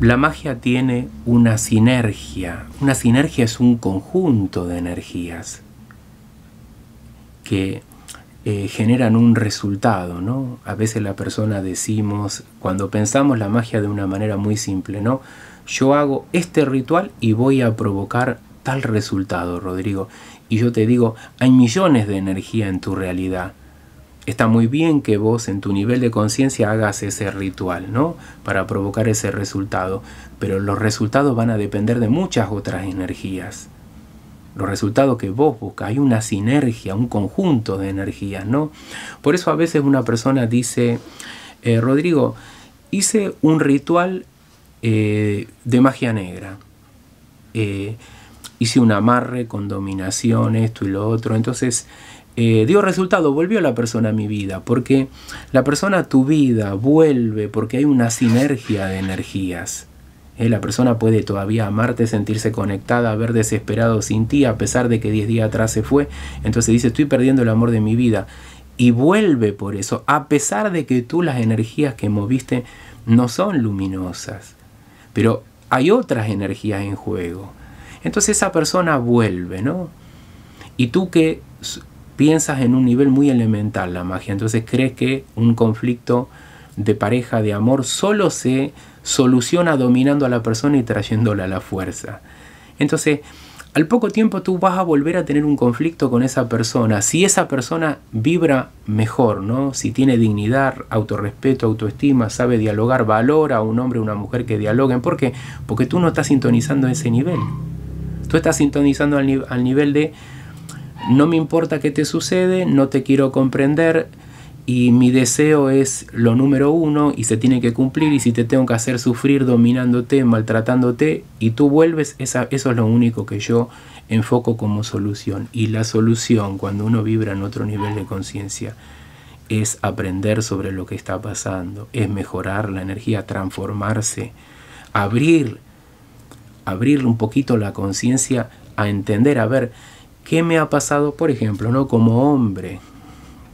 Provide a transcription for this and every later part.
la magia tiene una sinergia. Una sinergia es un conjunto de energías que eh, generan un resultado, ¿no? A veces la persona decimos, cuando pensamos la magia de una manera muy simple, ¿no? Yo hago este ritual y voy a provocar tal resultado, Rodrigo. Y yo te digo, hay millones de energía en tu realidad está muy bien que vos en tu nivel de conciencia hagas ese ritual, ¿no? Para provocar ese resultado. Pero los resultados van a depender de muchas otras energías. Los resultados que vos buscas, hay una sinergia, un conjunto de energías, ¿no? Por eso a veces una persona dice, eh, Rodrigo, hice un ritual eh, de magia negra. Eh, hice un amarre con dominación, esto y lo otro. Entonces, eh, dio resultado, volvió la persona a mi vida, porque la persona a tu vida vuelve, porque hay una sinergia de energías. ¿eh? la persona puede todavía amarte, sentirse conectada, haber desesperado sin ti, a pesar de que 10 días atrás se fue. Entonces dice, estoy perdiendo el amor de mi vida. Y vuelve por eso, a pesar de que tú las energías que moviste no son luminosas. Pero hay otras energías en juego. Entonces esa persona vuelve, ¿no? Y tú que piensas en un nivel muy elemental la magia. Entonces crees que un conflicto de pareja, de amor, solo se soluciona dominando a la persona y trayéndola a la fuerza. Entonces, al poco tiempo tú vas a volver a tener un conflicto con esa persona. Si esa persona vibra mejor, ¿no? Si tiene dignidad, autorrespeto, autoestima, sabe dialogar, valora a un hombre o una mujer que dialoguen. ¿Por qué? Porque tú no estás sintonizando ese nivel. Tú estás sintonizando al nivel de no me importa qué te sucede, no te quiero comprender y mi deseo es lo número uno y se tiene que cumplir y si te tengo que hacer sufrir dominándote, maltratándote y tú vuelves, eso es lo único que yo enfoco como solución. Y la solución cuando uno vibra en otro nivel de conciencia es aprender sobre lo que está pasando, es mejorar la energía, transformarse, abrir, abrir un poquito la conciencia a entender, a ver, ¿Qué me ha pasado, por ejemplo, no como hombre?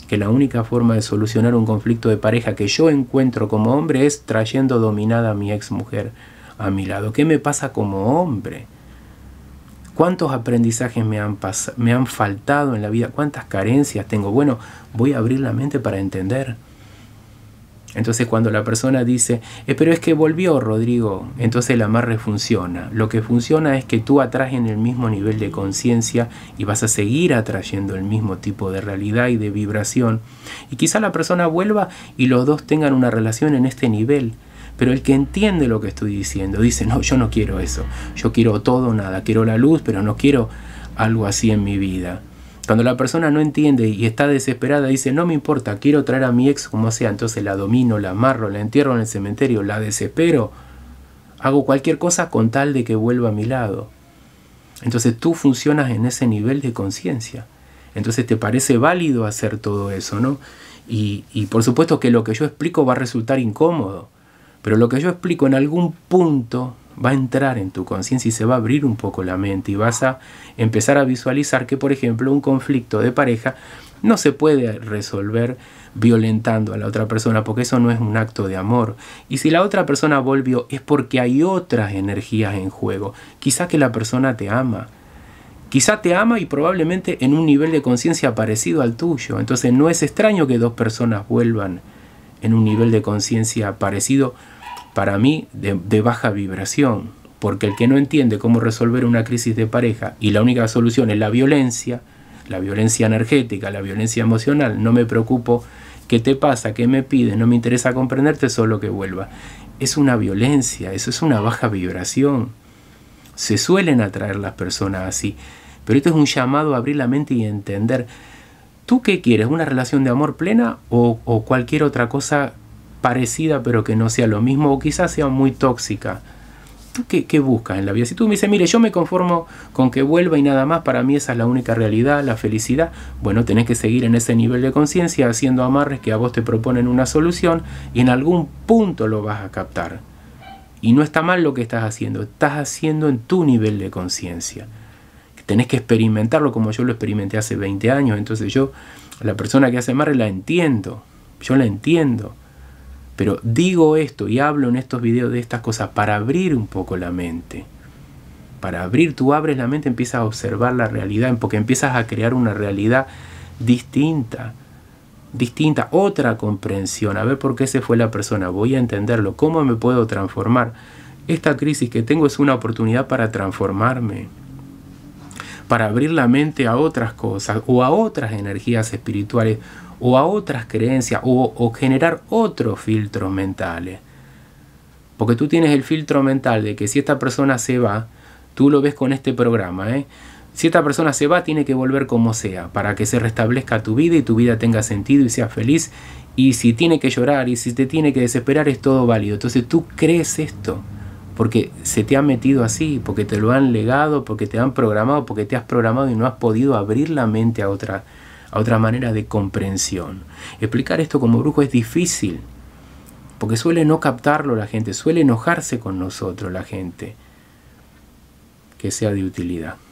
Que la única forma de solucionar un conflicto de pareja que yo encuentro como hombre es trayendo dominada a mi ex mujer a mi lado. ¿Qué me pasa como hombre? ¿Cuántos aprendizajes me han, me han faltado en la vida? ¿Cuántas carencias tengo? Bueno, voy a abrir la mente para entender. Entonces cuando la persona dice, espero eh, pero es que volvió Rodrigo, entonces el amarre funciona. Lo que funciona es que tú atraes en el mismo nivel de conciencia y vas a seguir atrayendo el mismo tipo de realidad y de vibración. Y quizá la persona vuelva y los dos tengan una relación en este nivel. Pero el que entiende lo que estoy diciendo dice, no, yo no quiero eso. Yo quiero todo nada. Quiero la luz, pero no quiero algo así en mi vida. Cuando la persona no entiende y está desesperada, dice, no me importa, quiero traer a mi ex como sea, entonces la domino, la amarro, la entierro en el cementerio, la desespero, hago cualquier cosa con tal de que vuelva a mi lado. Entonces tú funcionas en ese nivel de conciencia. Entonces te parece válido hacer todo eso, ¿no? Y, y por supuesto que lo que yo explico va a resultar incómodo, pero lo que yo explico en algún punto va a entrar en tu conciencia y se va a abrir un poco la mente y vas a empezar a visualizar que, por ejemplo, un conflicto de pareja no se puede resolver violentando a la otra persona porque eso no es un acto de amor. Y si la otra persona volvió es porque hay otras energías en juego. Quizá que la persona te ama. Quizá te ama y probablemente en un nivel de conciencia parecido al tuyo. Entonces no es extraño que dos personas vuelvan en un nivel de conciencia parecido para mí, de, baja vibración, porque el que no entiende cómo resolver una crisis de pareja y la única solución es la violencia, la violencia energética, la violencia emocional, no me preocupo qué te pasa, qué me pides, no me interesa comprenderte, solo que vuelva. Es una violencia, eso es una baja vibración. Se suelen atraer las personas así, pero esto es un llamado a abrir la mente y entender. ¿Tú qué quieres? ¿Una relación de amor plena o cualquier otra cosa parecida pero que no sea lo mismo o quizás sea muy tóxica. ¿Qué, ¿Qué, buscas en la vida? Si tú me dices, mire, yo me conformo con que vuelva y nada más, para mí esa es la única realidad, la felicidad, bueno, tenés que seguir en ese nivel de conciencia haciendo amarres que a vos te proponen una solución y en algún punto lo vas a captar. Y no está mal lo que estás haciendo, estás haciendo en tu nivel de conciencia. Tenés que experimentarlo como yo lo experimenté hace 20 años, entonces yo, la persona que hace amarres la entiendo, yo la entiendo pero digo esto y hablo en estos videos de estas cosas para abrir un poco la mente. Para abrir, tú abres la mente, empiezas a observar la realidad, porque empiezas a crear una realidad distinta, distinta, otra comprensión, a ver por qué se fue la persona, voy a entenderlo, cómo me puedo transformar. Esta crisis que tengo es una oportunidad para transformarme, para abrir la mente a otras cosas o a otras energías espirituales o a otras creencias o, generar otros filtros mentales. Porque tú tienes el filtro mental de que si esta persona se va, tú lo ves con este programa, ¿eh? Si esta persona se va, tiene que volver como sea, para que se restablezca tu vida y tu vida tenga sentido y sea feliz. Y si tiene que llorar y si te tiene que desesperar, es todo válido. Entonces tú crees esto, porque se te ha metido así, porque te lo han legado, porque te han programado, porque te has programado y no has podido abrir la mente a otra a otra manera de comprensión. Explicar esto como brujo es difícil, porque suele no captarlo la gente, suele enojarse con nosotros la gente, que sea de utilidad.